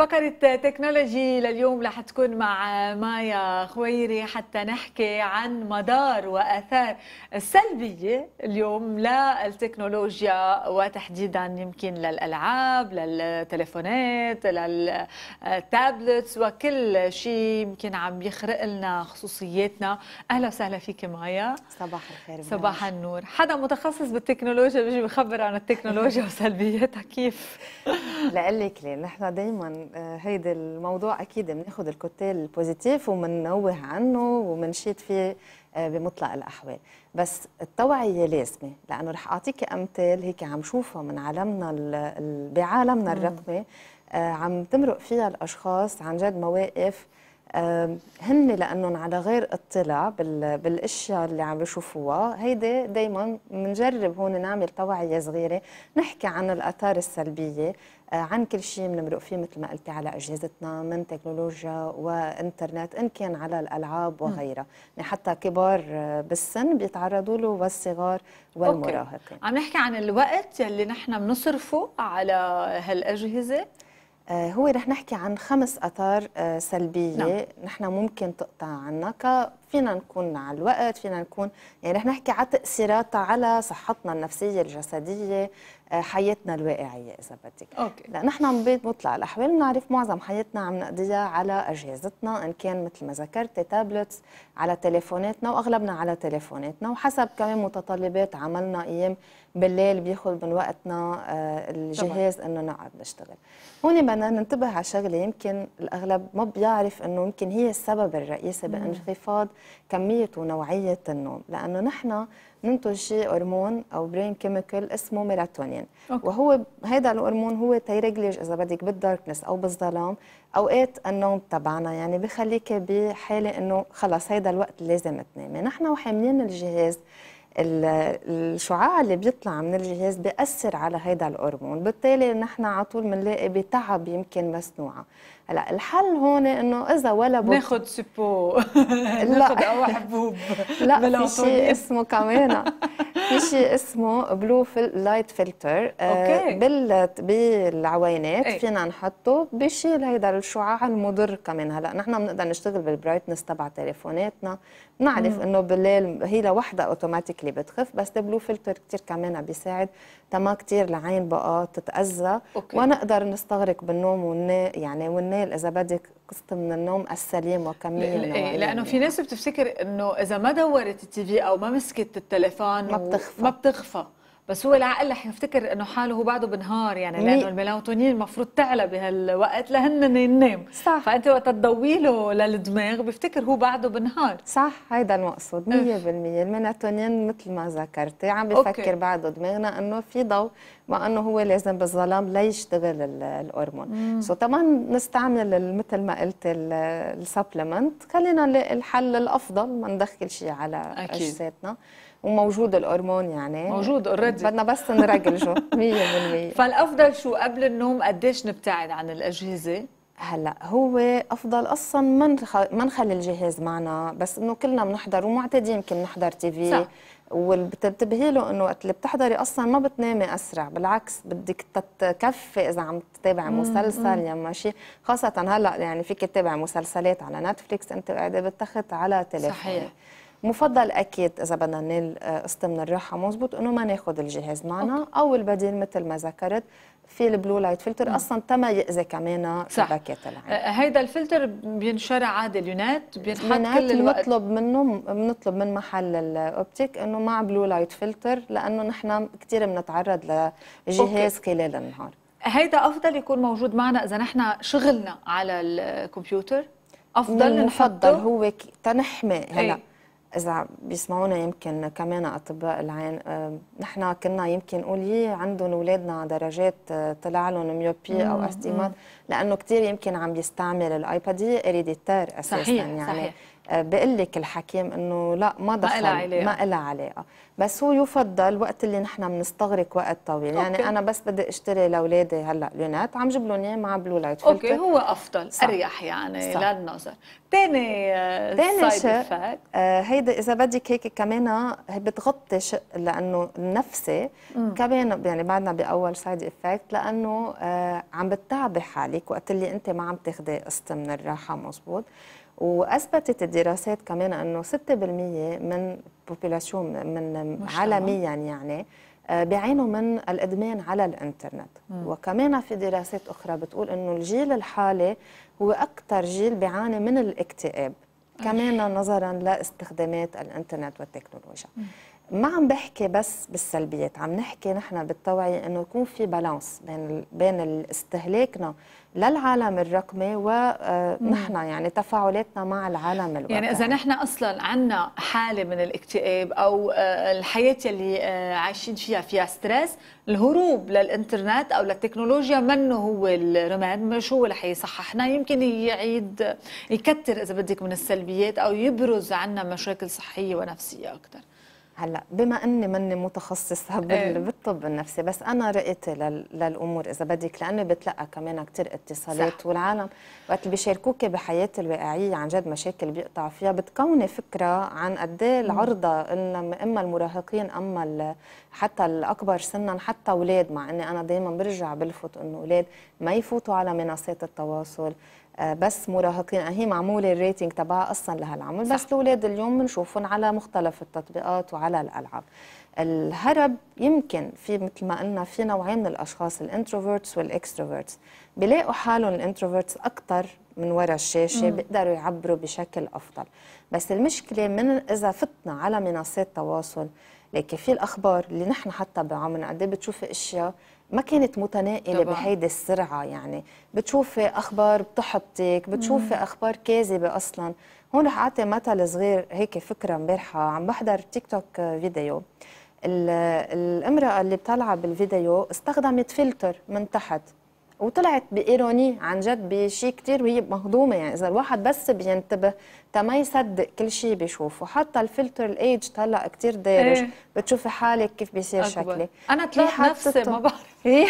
فقرة تكنولوجي لليوم رح تكون مع مايا خويري حتى نحكي عن مدار وآثار السلبية اليوم للتكنولوجيا وتحديدا يمكن للألعاب للتليفونات للتابلتس وكل شيء يمكن عم يخرق لنا خصوصياتنا أهلا وسهلا فيك مايا صباح الخير صباح النور حدا متخصص بالتكنولوجيا بيجي بخبر عن التكنولوجيا وسلبياتها كيف لقلك ليه نحن دايما آه، هيدا الموضوع اكيد بناخذ الكوتيل البوزيتيف ومننوه عنه ومنشيد فيه آه، بمطلق الاحوال بس التوعيه لازمه لانه رح اعطيك امثال هيك عم شوفها من عالمنا بعالمنا الرقمي آه، عم تمرق فيها الاشخاص عن جد مواقف هن لانهم على غير اطلاع بالاشياء اللي عم بشوفوها هيدي دائما بنجرب هون نعمل توعيه صغيره نحكي عن الاثار السلبيه أه، عن كل شيء بنمرق فيه مثل ما قلتي على اجهزتنا من تكنولوجيا وانترنت ان كان على الالعاب وغيرها يعني حتى كبار أه، بالسن بيتعرضوا له والصغار والمراهقين عم نحكي عن الوقت اللي نحن بنصرفه على هالاجهزه آه، هو رح نحكي عن خمس اثار آه، سلبيه نعم. نحن ممكن تقطع عنا فينا نكون على الوقت فينا نكون يعني رح نحكي على تاثيراتها على صحتنا النفسيه الجسديه حياتنا الواقعيه اذا بدك أوكي. لا نحن عم مطلع الاحوال بنعرف معظم حياتنا عم نقضيها على اجهزتنا ان كان مثل ما ذكرت تابلتس على تليفوناتنا واغلبنا على تليفوناتنا وحسب كمان متطلبات عملنا ايام بالليل بياخذ من وقتنا آه، الجهاز انه نقعد نشتغل هون بدنا ننتبه على شغله يمكن الاغلب ما بيعرف انه يمكن هي السبب الرئيسي بانخفاض كميه ونوعيه النوم لانه نحن ننتج هرمون او برين كيميكال اسمه ميلاتونين أوكي. وهو هذا الهرمون هو تيرجلج اذا بدك بالداركنس او بالظلام اوقات النوم تبعنا يعني بخليك بحاله انه خلص هذا الوقت لازم تنامي نحن وحاملين الجهاز الشعاع اللي بيطلع من الجهاز بيأثر على هذا الهرمون بالتالي نحن على طول بنلاقي بتعب يمكن مصنوعه هلا الحل هون انه اذا ولا بط... ناخذ سبو ناخذ او حبوب لا في شيء اسمه كمان في شيء اسمه بلو فل... لايت فلتر اوكي بالعوينات ايه؟ فينا نحطه بشيل هيدا الشعاع المضر كمان هلا نحن بنقدر نشتغل بالبرايتنس تبع تليفوناتنا بنعرف انه بالليل هي لوحدها اوتوماتيكلي بتخف بس البلو فلتر كثير كمان بيساعد تما كثير العين بقى تتاذى ونقدر نستغرق بالنوم ون يعني ون تتناول اذا بدك قسط من النوم السليم وكميه من إيه، النوم لانه في ناس بتفتكر انه اذا ما دورت التي في او ما مسكت التليفون ما بتخفى ما بتخفى بس هو العقل رح يفتكر انه حاله هو بعده بنهار يعني لانه الميلاتونين المفروض تعلى بهالوقت لهن ينام صح فانت وقت تضوي له للدماغ بيفتكر هو بعده بنهار صح هيدا المقصود 100% إيه. الميلاتونين مثل ما ذكرتي عم بفكر بعده دماغنا انه في ضوء مع انه هو لازم بالظلام ليشتغل الهرمون سو طبعا نستعمل مثل ما قلت السبلمنت خلينا نلاقي الحل الافضل ما ندخل شيء على أكيد. اجسادنا وموجود الهرمون يعني موجود اوريدي اوريدي بدنا بس نرجلجو 100% فالافضل شو قبل النوم قديش نبتعد عن الاجهزه هلا هو افضل اصلا ما ما نخلي الجهاز معنا بس انه كلنا بنحضر ومعتادين يمكن نحضر تي في وبتنتبهي له انه وقت اللي بتحضري اصلا ما بتنامي اسرع بالعكس بدك تكفي اذا عم تتابعي مسلسل يا ماشي شيء خاصه هلا يعني فيك تتابعي مسلسلات على نتفليكس انت قاعده بالتخت على تليفونك صحيح مفضل اكيد اذا بدنا ننال قسط من الراحه مزبوط انه ما ناخذ الجهاز معنا أوكي. او البديل مثل ما ذكرت في البلو لايت فلتر اصلا تما ياذي كمان شبكات العين آه، آه، هيدا الفلتر بينشرع عادي اليونات بينحط كل الوقت بنطلب منه بنطلب من محل الاوبتيك انه مع بلو لايت فلتر لانه نحن كثير بنتعرض لجهاز أوكي. خلال النهار هيدا افضل يكون موجود معنا اذا نحن شغلنا على الكمبيوتر افضل نفضل هو تنحمي هلا إيه. إذا بيسمعونا يمكن كمان أطباء العين آه، نحن كنا يمكن نقول يي عندهم أولادنا درجات آه، طلع لهم ميوبي أو أستيمات لأنه كثير يمكن عم يستعمل الأيباد هي إريديتار أساسا صحيح يعني صحيح. بقول لك الحكيم انه لا ما دخل ما لها علاقه ما الها علاقه بس هو يفضل وقت اللي نحن بنستغرق وقت طويل يعني أوكي. يعني انا بس بدي اشتري لاولادي هلا لونات عم جيب لهم اياه مع بلو لايت فلتر اوكي هو افضل صح. اريح يعني صح. للنظر ثاني ثاني شيء آه هيدا اذا بدك هيك كمان آه، بتغطي شق لانه النفسي كمان يعني بعدنا باول سايد افكت لانه آه عم بتتعبي حالك وقت اللي انت ما عم تاخذي قسط من الراحه مزبوط واثبتت الدراسات كمان انه 6% من بوبولاسيون من عالميا يعني آه، بيعانوا من الادمان على الانترنت م. وكمان في دراسات اخرى بتقول انه الجيل الحالي هو اكثر جيل بيعاني من الاكتئاب كمان نظرا لاستخدامات الانترنت والتكنولوجيا م. ما عم بحكي بس بالسلبيات عم نحكي نحن بالتوعية أنه يكون في بالانس بين بين استهلاكنا للعالم الرقمي ونحن آه، يعني تفاعلاتنا مع العالم الواقعي يعني إذا نحن أصلا عندنا حالة من الاكتئاب أو آه، الحياة اللي آه، عايشين فيها فيها ستريس الهروب للإنترنت أو للتكنولوجيا منه هو الرماد مش هو اللي حيصححنا يمكن يعيد يكتر إذا بدك من السلبيات أو يبرز عنا مشاكل صحية ونفسية أكثر هلا بما اني مني متخصصه إيه. بالطب النفسي بس انا رأيتي للامور اذا بدك لاني بتلقى كمان كثير اتصالات صح. والعالم وقت اللي بيشاركوكي بحياتي الواقعيه عن جد مشاكل بيقطعوا فيها بتكوني فكره عن قد ايه العرضه اما المراهقين اما حتى الاكبر سنا حتى اولاد مع اني انا دائما برجع بلفت انه اولاد ما يفوتوا على منصات التواصل آه، بس مراهقين آه، هي معموله الريتنج تبعها اصلا لهالعمر بس الاولاد اليوم بنشوفهم على مختلف التطبيقات وعلى الالعاب الهرب يمكن في مثل ما قلنا في نوعين من الاشخاص الانتروفيرتس والاكستروفيرتس بيلاقوا حالهم الانتروفيرتس اكثر من وراء الشاشه بيقدروا يعبروا بشكل افضل بس المشكله من اذا فتنا على منصات تواصل لكن في الاخبار اللي نحن حتى بعمرنا قد إيه بتشوفي اشياء ما كانت متنائلة بهيدي السرعة يعني بتشوفي أخبار بتحبطك بتشوفي أخبار كاذبة أصلا هون رح أعطي مثل صغير هيك فكرة مبارحة عم بحضر تيك توك فيديو الامرأة اللي طالعة بالفيديو استخدمت فلتر من تحت وطلعت بايروني عن جد بشيء كثير وهي مهضومه يعني اذا الواحد بس بينتبه تما يصدق كل شيء بيشوفه حتى الفلتر الايج هلا كثير دارج ايه. بتشوفي حالك كيف بيصير أكبر. شكلي انا طلعت نفسي ما بعرف إيه؟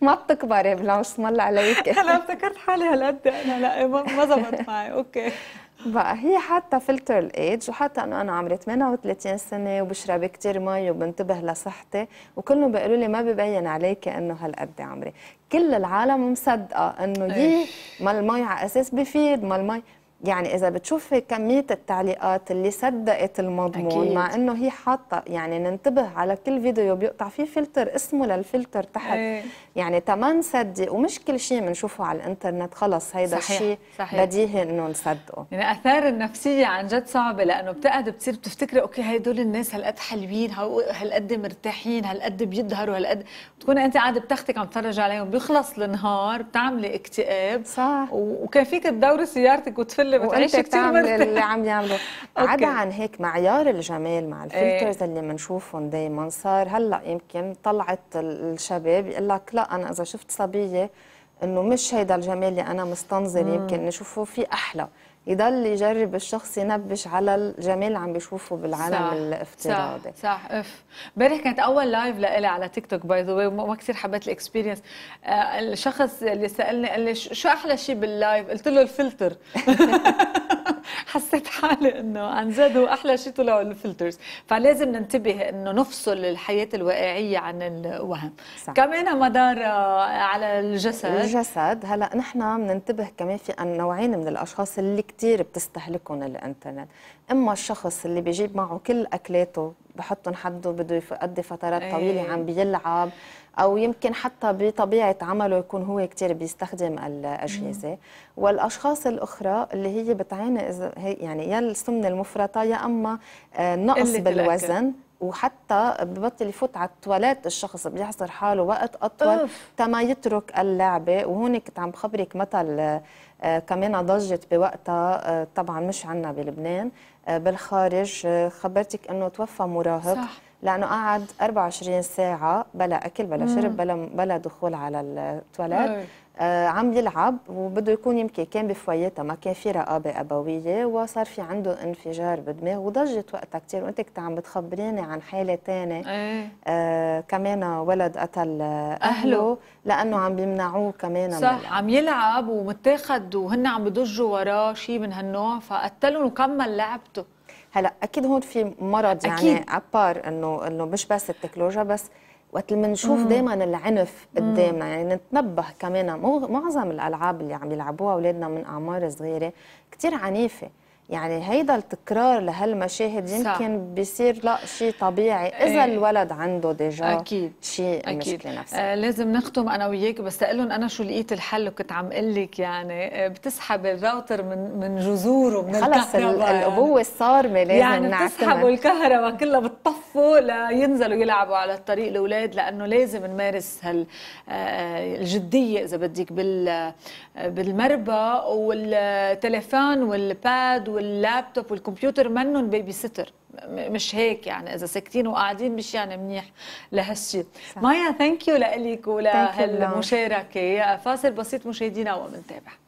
ما بتكبري بلانش مل الله عليك انا افتكرت حالي هالقد انا لا ما زبط معي اوكي بقى هي حتى فلتر الايدج وحتى انه انا عمري 38 سنه وبشرب كثير مي وبنتبه لصحتي وكلهم بيقولوا لي ما ببين عليك انه هالقد عمري كل العالم مصدقه انه يي ما المي على اساس بفيد ما المي يعني اذا بتشوفي كميه التعليقات اللي صدقت المضمون أكيد. مع انه هي حاطه يعني ننتبه على كل فيديو بيقطع في فلتر اسمه للفلتر تحت ايه. يعني تمام نصدق ومش كل شيء بنشوفه على الانترنت خلص هيدا الشيء بديهي انه نصدقه يعني اثار النفسيه عن جد صعبه لانه بتقعد بتصير بتفتكري اوكي هدول الناس هالقد حلوين هالقد مرتاحين هالقد بيظهروا هالقد بتكون انت قاعده بتختك عم تتفرج عليهم بيخلص النهار بتعملي اكتئاب صح وكان فيك تدوري سيارتك وتفل اللي بتعيشي اللي عم يعملوا عدا عن هيك معيار الجمال مع الفلترز ايه. اللي بنشوفهم دائما صار هلا يمكن طلعت الشباب يقول لك لا انا اذا شفت صبيه انه مش هيدا الجمال اللي انا مستنظر يمكن نشوفه في احلى يضل يجرب الشخص ينبش على الجمال اللي عم بيشوفه بالعالم صح الافتراضي صح صح اف امبارح كانت اول لايف لإلي على تيك توك باي ذا واي ما كثير حبيت الاكسبيرينس آه، الشخص اللي سالني قال لي شو احلى شيء باللايف قلت له الفلتر حسيت حالي انه عن جد هو احلى شيء طلعوا الفلترز فلازم ننتبه انه نفصل الحياه الواقعيه عن الوهم صح. كمان مدار آه، على الجسد الجسد هلا نحن بننتبه كمان في نوعين من الاشخاص اللي كثير بتستهلكهم الانترنت اما الشخص اللي بيجيب معه كل اكلاته بحطهم حده بده يقضي فترات إيه. طويله عم بيلعب او يمكن حتى بطبيعه عمله يكون هو كثير بيستخدم الاجهزه والاشخاص الاخرى اللي هي بتعاني اذا يعني يا السمنه المفرطه يا اما آه، نقص بالوزن وحتى ببطل يفوت على التواليت الشخص بيحصر حاله وقت اطول تما يترك اللعبه وهون كنت عم بخبرك مثل آه، كمان ضجت بوقتها آه، طبعا مش عنا بلبنان آه، بالخارج خبرتك انه توفى مراهق صح. لانه قعد 24 ساعه بلا اكل بلا شرب بلا بلا دخول على التواليت آه، عم يلعب وبده يكون يمكن كان بفويتها ما كان في رقابه ابويه وصار في عنده انفجار بدماغه وضجت وقتها كثير وانت كنت عم بتخبريني عن حاله ثانيه ايه. آه كمان ولد قتل اهله, أهله. لانه عم بيمنعوه كمان صح ملعب. عم يلعب ومتاخد وهن عم بدجوا وراه شيء من هالنوع فقتلهم وكمل لعبته هلا اكيد هون في مرض يعني أكيد. ابار انه انه مش بس التكنولوجيا بس وقت اللي بنشوف دائما العنف قدامنا يعني نتنبه كمان معظم الالعاب اللي عم يلعبوها اولادنا من اعمار صغيره كثير عنيفه يعني هيدا التكرار لهالمشاهد يمكن بيصير لا شيء طبيعي إيه. اذا الولد عنده ديجا اكيد شيء أكيد. مشكله آه، نفسيه آه لازم نختم انا وياك بس لهم انا شو لقيت الحل وكنت عم اقول لك يعني آه، بتسحب الراوتر من من جذوره من خلص الابوه يعني. الصارمه لازم يعني بتسحبوا الكهرباء كلها بتطفوا لينزلوا يلعبوا على الطريق الاولاد لانه لازم نمارس هال آه، الجديه اذا بدك بال بالمربى والتليفون والباد واللابتوب والكمبيوتر منهم بيبي ستر مش هيك يعني اذا ساكتين وقاعدين مش يعني منيح لهالشيء مايا ثانك يو لك ولهالمشاركه فاصل بسيط مشاهدينا ومنتابع